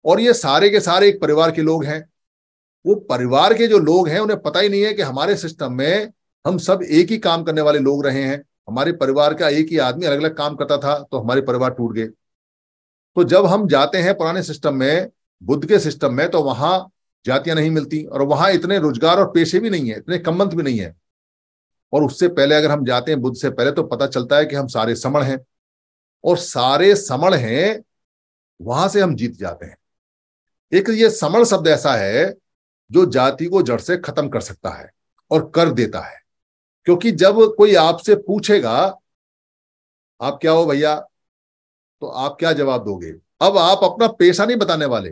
और ये सारे के सारे एक परिवार के लोग हैं वो परिवार के जो लोग हैं उन्हें पता ही नहीं है कि हमारे सिस्टम में हम सब एक ही काम करने वाले लोग रहे हैं हमारे परिवार का एक ही आदमी अलग अलग काम करता था तो हमारे परिवार टूट गए तो जब हम जाते हैं पुराने सिस्टम में बुद्ध के सिस्टम में तो वहां जातियां नहीं मिलती और वहां इतने रोजगार और पेशे भी नहीं है इतने कमंत भी नहीं है और उससे पहले अगर हम जाते हैं बुद्ध से पहले तो पता चलता है कि हम सारे समण हैं और सारे समण हैं वहां से हम जीत जाते हैं एक ये समण शब्द ऐसा है जो जाति को जड़ से खत्म कर सकता है और कर देता है क्योंकि जब कोई आपसे पूछेगा आप क्या हो भैया तो आप क्या जवाब दोगे अब आप अपना पेशा नहीं बताने वाले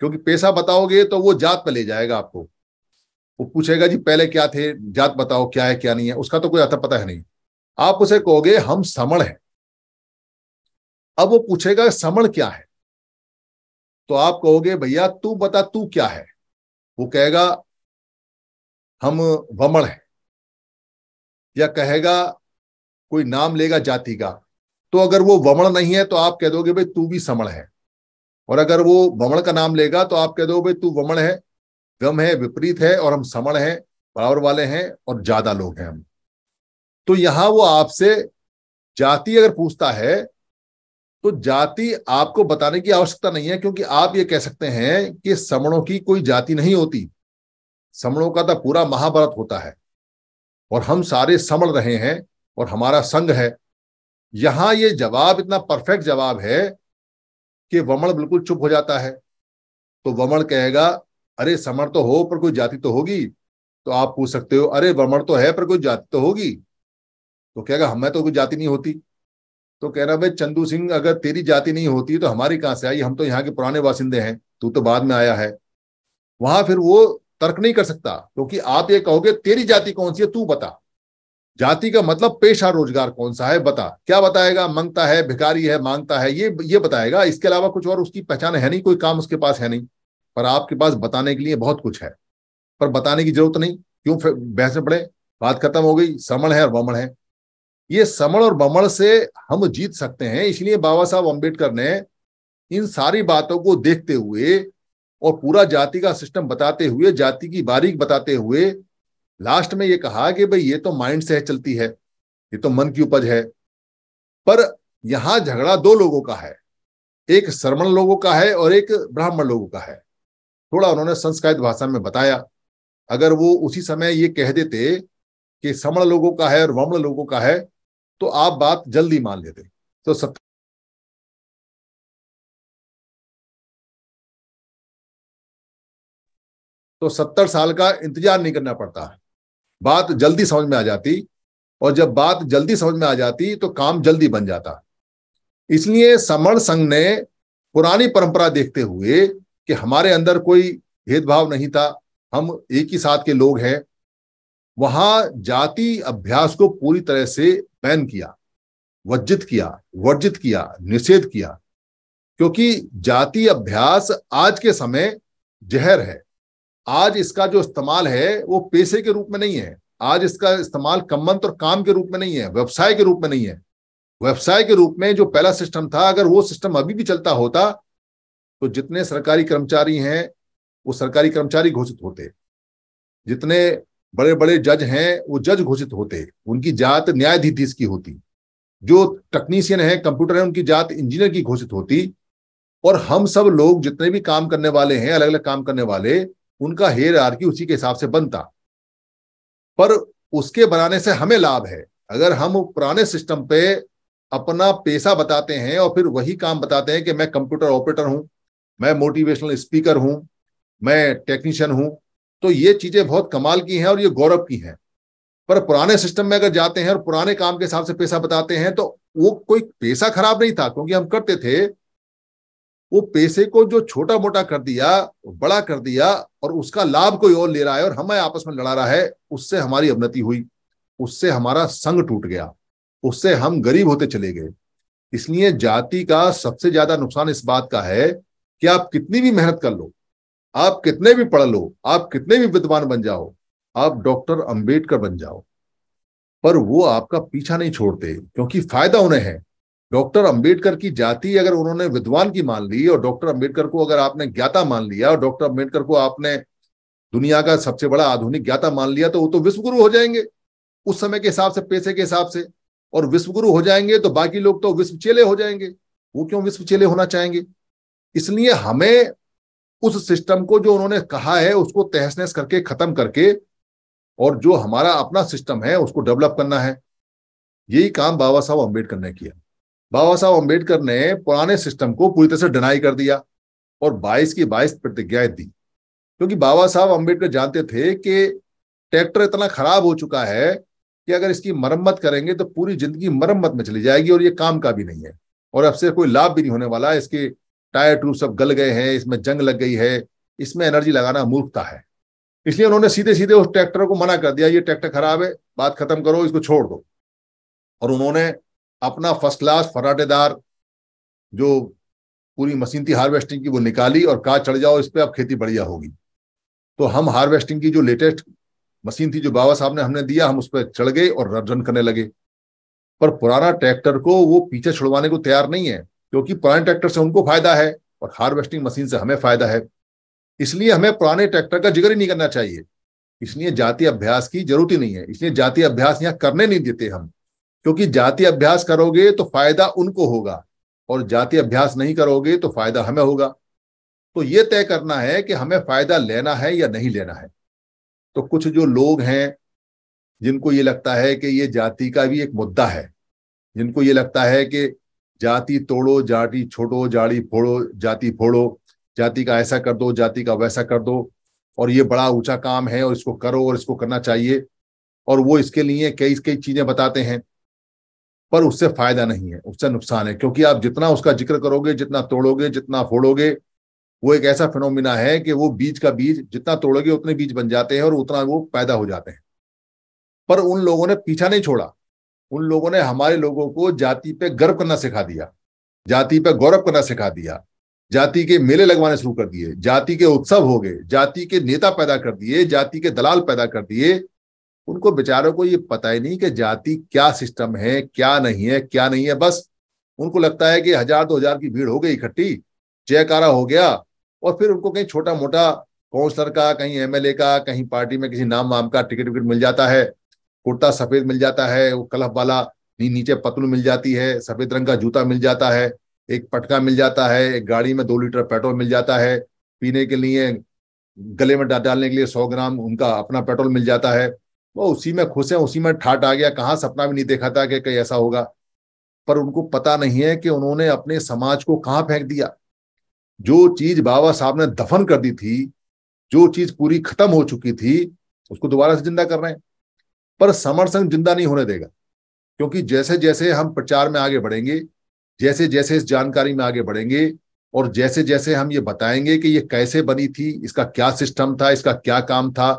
क्योंकि पैसा बताओगे तो वो जात पर ले जाएगा आपको वो पूछेगा जी पहले क्या थे जात बताओ क्या है क्या नहीं है उसका तो कोई अतः पता है नहीं आप उसे कहोगे हम समण है अब वो पूछेगा समण क्या है तो आप कहोगे भैया तू बता तू क्या है वो कहेगा हम वमण है या कहेगा कोई नाम लेगा जाति का तो अगर वो वमण नहीं है तो आप कह दोगे भाई तू भी समण है और अगर वो वमण का नाम लेगा तो आप कह दो भाई तू वमण है गम है विपरीत है और हम समण है बराबर वाले हैं और ज्यादा लोग हैं हम तो यहां वो आपसे जाति अगर पूछता है तो जाति आपको बताने की आवश्यकता नहीं है क्योंकि आप ये कह सकते हैं कि समणों की कोई जाति नहीं होती समणों का तो पूरा महाभारत होता है और हम सारे समण रहे हैं और हमारा संघ है यहां ये जवाब इतना परफेक्ट जवाब है कि वमण बिल्कुल चुप हो जाता है तो वमण कहेगा अरे समर तो हो पर कोई जाति तो होगी तो आप पूछ सकते हो अरे वमण तो है पर कोई जाति तो होगी तो कहेगा हमें तो कोई जाति नहीं होती तो कह रहा भाई चंदू सिंह अगर तेरी जाति नहीं होती तो हमारी कहां से आई हम तो यहाँ के पुराने वासिंदे हैं तू तो बाद में आया है वहां फिर वो तर्क नहीं कर सकता क्योंकि तो आप ये कहोगे तेरी जाति कौन सी है तू बता जाति का मतलब पेशा रोजगार कौन सा है बता क्या बताएगा मंगता है भिकारी है मांगता है ये ये बताएगा इसके अलावा कुछ और उसकी पहचान है नहीं कोई काम उसके पास है नहीं पर आपके पास बताने के लिए बहुत कुछ है पर बताने की जरूरत नहीं क्यों बहस पड़े बात खत्म हो गई समण है और बमण है ये समण और बमण से हम जीत सकते हैं इसलिए बाबा साहब अम्बेडकर ने इन सारी बातों को देखते हुए और पूरा जाति का सिस्टम बताते हुए जाति की बारीक बताते हुए लास्ट में ये कहा कि भाई ये तो माइंड से है चलती है ये तो मन की उपज है पर यहां झगड़ा दो लोगों का है एक श्रमण लोगों का है और एक ब्राह्मण लोगों का है थोड़ा उन्होंने संस्कृत भाषा में बताया अगर वो उसी समय ये कह देते कि समण लोगों का है और वमण लोगों का है तो आप बात जल्दी मान लेते तो सत्य तो सत्तर साल का इंतजार नहीं करना पड़ता बात जल्दी समझ में आ जाती और जब बात जल्दी समझ में आ जाती तो काम जल्दी बन जाता इसलिए समण संघ ने पुरानी परंपरा देखते हुए कि हमारे अंदर कोई भेदभाव नहीं था हम एक ही साथ के लोग हैं वहां जाति अभ्यास को पूरी तरह से बैन किया वर्जित किया वर्जित किया निषेध किया क्योंकि जाति अभ्यास आज के समय जहर है आज इसका जो इस्तेमाल है वो पैसे के रूप में नहीं है आज इसका इस्तेमाल कम्बंत और काम के रूप में नहीं है व्यवसाय के रूप में नहीं है व्यवसाय के रूप में जो पहला सिस्टम था अगर वो सिस्टम अभी भी चलता होता तो जितने सरकारी कर्मचारी हैं वो सरकारी कर्मचारी घोषित होते जितने बड़े बड़े जज हैं वो जज घोषित होते उनकी जात न्यायाधीश की होती जो टेक्नीशियन है कंप्यूटर है उनकी जात इंजीनियर की घोषित होती और हम सब लोग जितने भी काम करने वाले हैं अलग अलग काम करने वाले उनका हेयर की उसी के हिसाब से बनता पर उसके बनाने से हमें लाभ है अगर हम पुराने सिस्टम पे अपना पैसा बताते हैं और फिर वही काम बताते हैं कि मैं कंप्यूटर ऑपरेटर हूं मैं मोटिवेशनल स्पीकर हूं मैं टेक्नीशियन हूं तो ये चीजें बहुत कमाल की हैं और ये गौरव की हैं पर पुराने सिस्टम में अगर जाते हैं और पुराने काम के हिसाब से पैसा बताते हैं तो वो कोई पैसा खराब नहीं था क्योंकि हम करते थे वो पैसे को जो छोटा मोटा कर दिया बड़ा कर दिया और उसका लाभ कोई और ले रहा है और हमें आपस में लड़ा रहा है उससे हमारी अवनति हुई उससे हमारा संग टूट गया उससे हम गरीब होते चले गए इसलिए जाति का सबसे ज्यादा नुकसान इस बात का है कि आप कितनी भी मेहनत कर लो आप कितने भी पढ़ लो आप कितने भी विद्वान बन जाओ आप डॉक्टर अंबेडकर बन जाओ पर वो आपका पीछा नहीं छोड़ते क्योंकि फायदा उन्हें है डॉक्टर अंबेडकर की जाति अगर उन्होंने विद्वान की मान ली और डॉक्टर अंबेडकर को अगर आपने ज्ञाता मान लिया और डॉक्टर अंबेडकर को आपने दुनिया का सबसे बड़ा आधुनिक ज्ञाता मान लिया तो वो तो विश्वगुरु हो जाएंगे उस समय के हिसाब से पैसे के हिसाब से और विश्वगुरु हो जाएंगे तो बाकी लोग तो विश्व चेले हो जाएंगे वो क्यों विश्व चेले होना चाहेंगे इसलिए हमें उस सिस्टम को जो उन्होंने कहा है उसको तहस नहस करके खत्म करके और जो हमारा अपना सिस्टम है उसको डेवलप करना है यही काम बाबा साहब अम्बेडकर ने किया बाबा साहब अम्बेडकर ने पुराने सिस्टम को पूरी तरह से डिनाई कर दिया और 22 की 22 प्रतिज्ञाएं दी क्योंकि बाबा साहब अम्बेडकर जानते थे कि ट्रैक्टर इतना खराब हो चुका है कि अगर इसकी मरम्मत करेंगे तो पूरी जिंदगी मरम्मत में चली जाएगी और ये काम का भी नहीं है और अब से कोई लाभ भी नहीं होने वाला इसके टायर ट्यूब सब गल गए हैं इसमें जंग लग गई है इसमें एनर्जी लगाना मूर्खता है इसलिए उन्होंने सीधे सीधे उस ट्रैक्टर को मना कर दिया ये ट्रैक्टर खराब है बात खत्म करो इसको छोड़ दो और उन्होंने अपना फर्स्ट क्लास फराटेदार जो पूरी मशीन थी हार्वेस्टिंग की वो निकाली और कहा चढ़ जाओ इस पर अब खेती बढ़िया होगी तो हम हार्वेस्टिंग की जो लेटेस्ट मशीन थी जो बाबा साहब ने हमने दिया हम उस पर चढ़ गए और रन करने लगे पर पुराना ट्रैक्टर को वो पीछे छुड़वाने को तैयार नहीं है क्योंकि पुराने ट्रैक्टर से उनको फायदा है और हार्वेस्टिंग मशीन से हमें फायदा है इसलिए हमें पुराने ट्रैक्टर का जिक्र ही नहीं करना चाहिए इसलिए जाति अभ्यास की जरूरत ही नहीं है इसलिए जाति अभ्यास यहाँ करने नहीं देते हम क्योंकि जाति अभ्यास करोगे तो फायदा उनको होगा और जाति अभ्यास नहीं करोगे तो फायदा हमें होगा तो ये तय करना है कि हमें फायदा लेना है या नहीं लेना है तो कुछ जो लोग हैं जिनको ये लगता है कि ये जाति का भी एक मुद्दा है जिनको ये लगता है कि जाति तोड़ो जाति छोड़ो जाड़ी फोड़ो जाति फोड़ो जाति का ऐसा कर दो जाति का वैसा कर दो और ये बड़ा ऊंचा काम है और इसको करो और इसको करना चाहिए और वो इसके लिए कई कई चीजें बताते हैं पर उससे फायदा नहीं है उससे नुकसान है क्योंकि आप जितना उसका जिक्र करोगे जितना तोड़ोगे जितना फोड़ोगे वो एक ऐसा फिनोमिना है कि वो बीज का बीज जितना तोड़ोगे उतने बीज बन जाते हैं और उतना वो पैदा हो जाते हैं पर उन लोगों ने पीछा नहीं छोड़ा उन लोगों ने हमारे लोगों को जाति पे गर्व करना सिखा दिया जाति पे गौरव करना सिखा दिया जाति के मेले लगवाने शुरू कर दिए जाति के उत्सव हो गए जाति के नेता पैदा कर दिए जाति के दलाल पैदा कर दिए उनको बेचारों को ये पता ही नहीं कि जाति क्या सिस्टम है क्या नहीं है क्या नहीं है बस उनको लगता है कि हजार दो हजार की भीड़ हो गई इकट्ठी जयकारा हो गया और फिर उनको कहीं छोटा मोटा काउंसलर का कहीं एमएलए का कहीं पार्टी में किसी नाम वाम का टिकट विकट मिल जाता है कुर्ता सफेद मिल जाता है वो कलफ वाला नी, नीचे पतलू मिल जाती है सफेद रंग का जूता मिल जाता है एक पटका मिल जाता है एक गाड़ी में दो लीटर पेट्रोल मिल जाता है पीने के लिए गले में डालने के लिए सौ ग्राम उनका अपना पेट्रोल मिल जाता है वो उसी में खुश हैं उसी में ठाट आ गया कहाँ सपना भी नहीं देखा था कि कहीं ऐसा होगा पर उनको पता नहीं है कि उन्होंने अपने समाज को कहाँ फेंक दिया जो चीज बाबा साहब ने दफन कर दी थी जो चीज पूरी खत्म हो चुकी थी उसको दोबारा से जिंदा कर रहे हैं पर समर संघ जिंदा नहीं होने देगा क्योंकि जैसे जैसे हम प्रचार में आगे बढ़ेंगे जैसे जैसे इस जानकारी में आगे बढ़ेंगे और जैसे जैसे हम ये बताएंगे कि ये कैसे बनी थी इसका क्या सिस्टम था इसका क्या काम था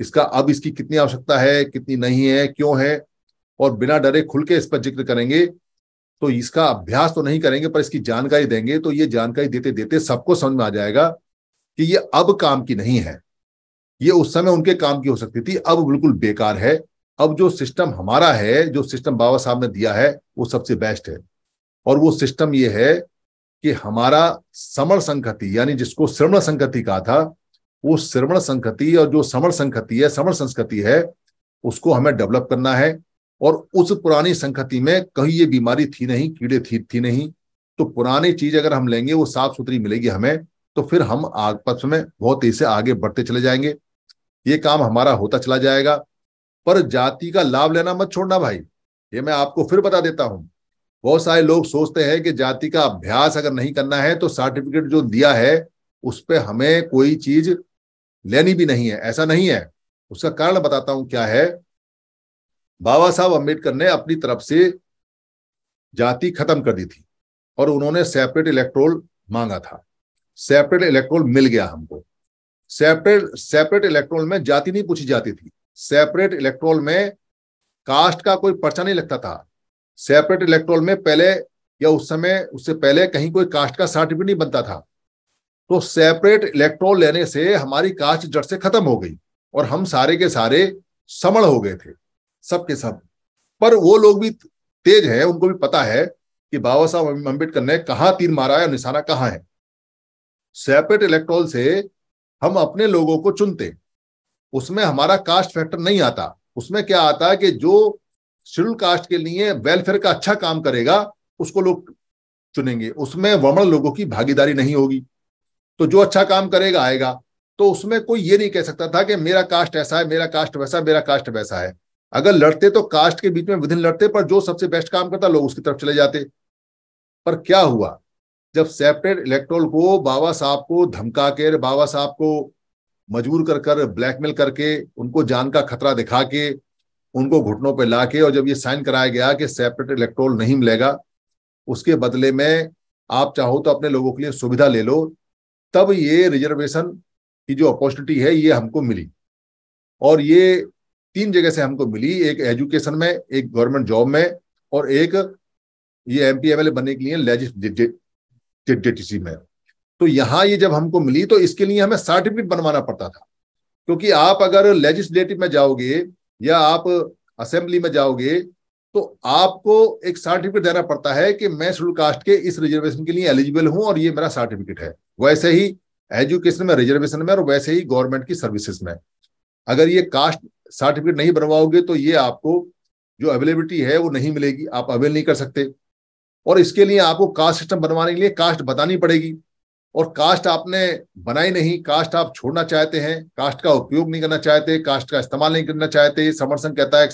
इसका अब इसकी कितनी आवश्यकता है कितनी नहीं है क्यों है और बिना डरे खुल के इस पर जिक्र करेंगे तो इसका अभ्यास तो नहीं करेंगे पर इसकी जानकारी देंगे तो ये जानकारी देते देते सबको समझ में आ जाएगा कि ये अब काम की नहीं है ये उस समय उनके काम की हो सकती थी अब बिल्कुल बेकार है अब जो सिस्टम हमारा है जो सिस्टम बाबा साहब ने दिया है वो सबसे बेस्ट है और वो सिस्टम ये है कि हमारा समण संगति यानी जिसको श्रवण संगति कहा था वो श्रवण संकति और जो समण संकति है समण संस्कृति है उसको हमें डेवलप करना है और उस पुरानी संकति में कहीं ये बीमारी थी नहीं कीड़े थी थी नहीं तो पुरानी चीज अगर हम लेंगे वो साफ सुथरी मिलेगी हमें तो फिर हम आग पक्ष में बहुत तेज से आगे बढ़ते चले जाएंगे ये काम हमारा होता चला जाएगा पर जाति का लाभ लेना मत छोड़ना भाई ये मैं आपको फिर बता देता हूं बहुत सारे लोग सोचते हैं कि जाति का अभ्यास अगर नहीं करना है तो सर्टिफिकेट जो दिया है उस पर हमें कोई चीज लेनी भी नहीं है ऐसा नहीं है उसका कारण बताता हूं क्या है बाबा साहब अम्बेडकर ने अपनी तरफ से जाति खत्म कर दी थी और उन्होंने सेपरेट इलेक्ट्रोल मांगा था सेपरेट इलेक्ट्रोल मिल गया हमको सेपरेट सेपरेट इलेक्ट्रोल में जाति नहीं पूछी जाती थी सेपरेट इलेक्ट्रोल में कास्ट का कोई पर्चा नहीं लगता था सेपरेट इलेक्ट्रोल में पहले या उस समय उससे पहले कहीं कोई कास्ट का सर्टिफिकेट नहीं बनता था तो सेपरेट इलेक्ट्रॉन लेने से हमारी कास्ट जड़ से खत्म हो गई और हम सारे के सारे समण हो गए थे सबके सब पर वो लोग भी तेज है उनको भी पता है कि बाबा साहब अम्बेडकर ने कहा तीर मारा है और निशाना कहाँ है सेपरेट इलेक्ट्रॉन से हम अपने लोगों को चुनते उसमें हमारा कास्ट फैक्टर नहीं आता उसमें क्या आता है कि जो शेड्यूल कास्ट के लिए वेलफेयर का अच्छा काम करेगा उसको लोग चुनेंगे उसमें वमण लोगों की भागीदारी नहीं होगी तो जो अच्छा काम करेगा आएगा तो उसमें कोई ये नहीं कह सकता था कि मेरा कास्ट ऐसा है मेरा कास्ट वैसा मेरा कास्ट वैसा है अगर लड़ते तो कास्ट के बीच में विधिन लड़ते पर जो सबसे बेस्ट काम करता लोग उसकी तरफ चले जाते पर क्या हुआ जब सेपरेट इलेक्ट्रोल को बाबा साहब को धमका कर बाबा साहब को मजबूर कर कर ब्लैकमेल करके उनको जान का खतरा दिखा के उनको घुटनों पर ला के और जब ये साइन कराया गया कि सेपरेट इलेक्ट्रोल नहीं मिलेगा उसके बदले में आप चाहो तो अपने लोगों के लिए सुविधा ले लो तब ये रिजर्वेशन की जो अपॉर्चुनिटी है ये हमको मिली और ये तीन जगह से हमको मिली एक एजुकेशन में एक गवर्नमेंट जॉब में और एक ये एम पी बनने के लिए लेजिस्लेटिसी में तो यहां ये जब हमको मिली तो इसके लिए हमें सर्टिफिकेट बनवाना पड़ता था क्योंकि आप अगर लेजिस्लेटिव में जाओगे या आप असेंबली में जाओगे तो आपको एक सर्टिफिकेट देना पड़ता है कि मैं शेड्यूल कास्ट के इस रिजर्वेशन के लिए एलिजिबल हूं और ये मेरा सर्टिफिकेट है वैसे ही एजुकेशन में रिजर्वेशन में और वैसे ही गवर्नमेंट की सर्विसेज में अगर ये कास्ट सर्टिफिकेट नहीं बनवाओगे तो ये आपको जो अवेलेबिलिटी है वो नहीं मिलेगी आप अवेल नहीं कर सकते और इसके लिए आपको कास्ट सिस्टम बनवाने के लिए कास्ट बतानी पड़ेगी और कास्ट आपने बनाई नहीं कास्ट आप छोड़ना चाहते हैं कास्ट का उपयोग नहीं करना चाहते कास्ट का इस्तेमाल नहीं करना चाहते समर्थन कहता है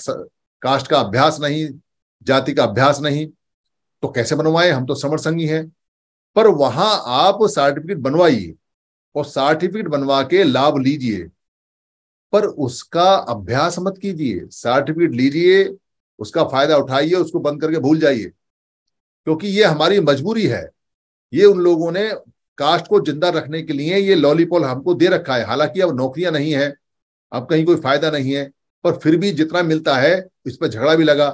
कास्ट का अभ्यास नहीं जाति का अभ्यास नहीं तो कैसे बनवाए हम तो समर संघी हैं पर वहां आप सर्टिफिकेट बनवाइए और सर्टिफिकेट बनवा के लाभ लीजिए पर उसका अभ्यास मत कीजिए सर्टिफिकेट लीजिए उसका फायदा उठाइए उसको बंद करके भूल जाइए क्योंकि ये हमारी मजबूरी है ये उन लोगों ने कास्ट को जिंदा रखने के लिए ये लॉलीपॉल हमको दे रखा है हालांकि अब नौकरियां नहीं है अब कहीं कोई फायदा नहीं है और फिर भी जितना मिलता है इस पर झगड़ा भी लगा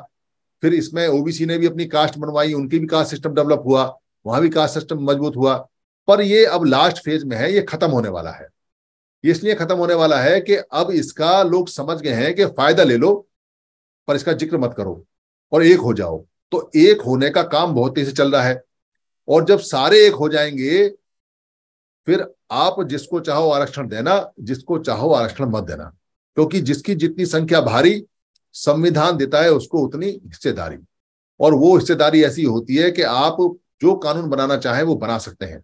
फिर इसमें ओबीसी ने भी अपनी कास्ट बनवाई उनकी भी कास्ट सिस्टम डेवलप हुआ वहां भी कास्ट सिस्टम मजबूत हुआ पर ये अब लास्ट फेज में है ये खत्म होने वाला है इसलिए खत्म होने वाला है कि अब इसका लोग समझ गए हैं कि फायदा ले लो पर इसका जिक्र मत करो और एक हो जाओ तो एक होने का काम बहुत तेजी से चल रहा है और जब सारे एक हो जाएंगे फिर आप जिसको चाहो आरक्षण देना जिसको चाहो आरक्षण मत देना क्योंकि जिसकी जितनी संख्या भारी संविधान देता है उसको उतनी हिस्सेदारी और वो हिस्सेदारी ऐसी होती है कि आप जो कानून बनाना चाहें वो बना सकते हैं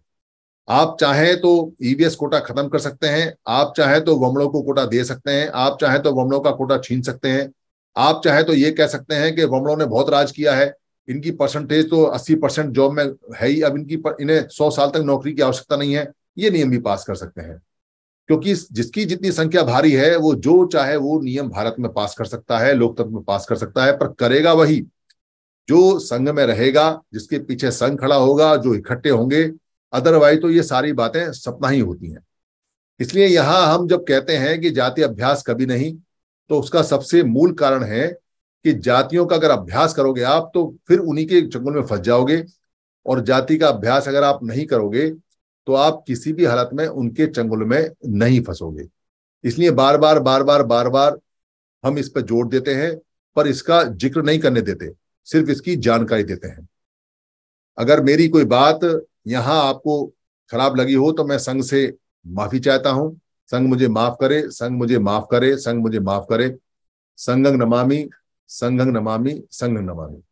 आप चाहें तो ईवीएस e कोटा खत्म कर सकते हैं आप चाहे तो वमड़ों को कोटा दे सकते हैं आप चाहे तो वमड़ों का कोटा छीन सकते हैं आप चाहे तो ये कह सकते हैं कि वमड़ों ने बहुत राज किया है इनकी परसेंटेज तो 80 परसेंट जॉब में है ही अब इनकी इन्हें 100 साल तक नौकरी की आवश्यकता नहीं है ये नियम भी पास कर सकते हैं क्योंकि जिसकी जितनी संख्या भारी है वो जो चाहे वो नियम भारत में पास कर सकता है लोकतंत्र में पास कर सकता है पर करेगा वही जो संघ में रहेगा जिसके पीछे संघ खड़ा होगा जो इकट्ठे होंगे अदरवाइज तो ये सारी बातें सपना ही होती हैं इसलिए यहां हम जब कहते हैं कि जाति अभ्यास कभी नहीं तो उसका सबसे मूल कारण है कि जातियों का अगर अभ्यास करोगे आप तो फिर उन्हीं के चंगुल में फंस जाओगे और जाति का अभ्यास अगर आप नहीं करोगे तो आप किसी भी हालत में उनके चंगुल में नहीं फंसोगे इसलिए बार बार बार बार बार बार हम इस पर जोर देते हैं पर इसका जिक्र नहीं करने देते सिर्फ इसकी जानकारी देते हैं अगर मेरी कोई बात यहां आपको खराब लगी हो तो मैं संघ से माफी चाहता हूं संघ मुझे माफ करे संघ मुझे माफ करे संघ मुझे माफ करे संगंग नमामि संगंग नमामि संगंग नमामि